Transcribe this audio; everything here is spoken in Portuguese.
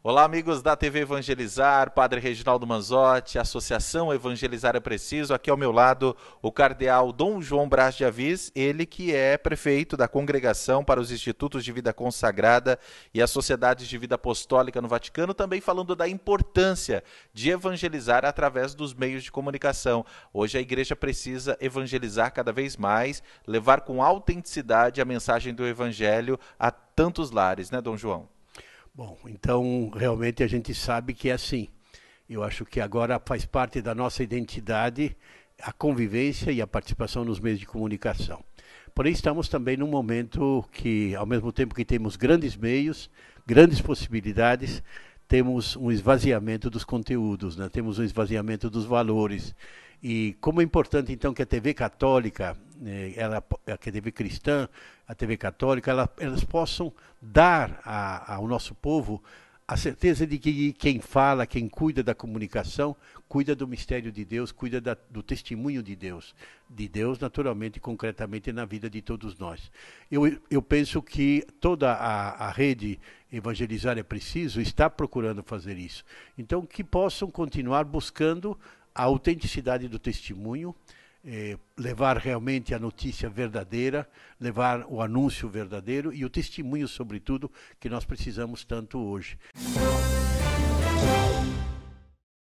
Olá, amigos da TV Evangelizar, Padre Reginaldo Manzotti, Associação Evangelizar é Preciso. Aqui ao meu lado, o Cardeal Dom João Brás de Avis, ele que é prefeito da Congregação para os Institutos de Vida Consagrada e as Sociedades de Vida Apostólica no Vaticano, também falando da importância de evangelizar através dos meios de comunicação. Hoje a igreja precisa evangelizar cada vez mais, levar com autenticidade a mensagem do Evangelho a tantos lares, né, Dom João? Bom, então realmente a gente sabe que é assim. Eu acho que agora faz parte da nossa identidade a convivência e a participação nos meios de comunicação. Porém, estamos também num momento que, ao mesmo tempo que temos grandes meios, grandes possibilidades, temos um esvaziamento dos conteúdos, né? temos um esvaziamento dos valores. E como é importante, então, que a TV católica né, ela, a TV cristã, a TV católica, ela, elas possam dar a, ao nosso povo a certeza de que quem fala, quem cuida da comunicação, cuida do mistério de Deus, cuida da, do testemunho de Deus, de Deus naturalmente, concretamente na vida de todos nós. Eu, eu penso que toda a, a rede evangelizar é preciso está procurando fazer isso. Então que possam continuar buscando a autenticidade do testemunho, eh, levar realmente a notícia verdadeira, levar o anúncio verdadeiro e o testemunho, sobretudo, que nós precisamos tanto hoje.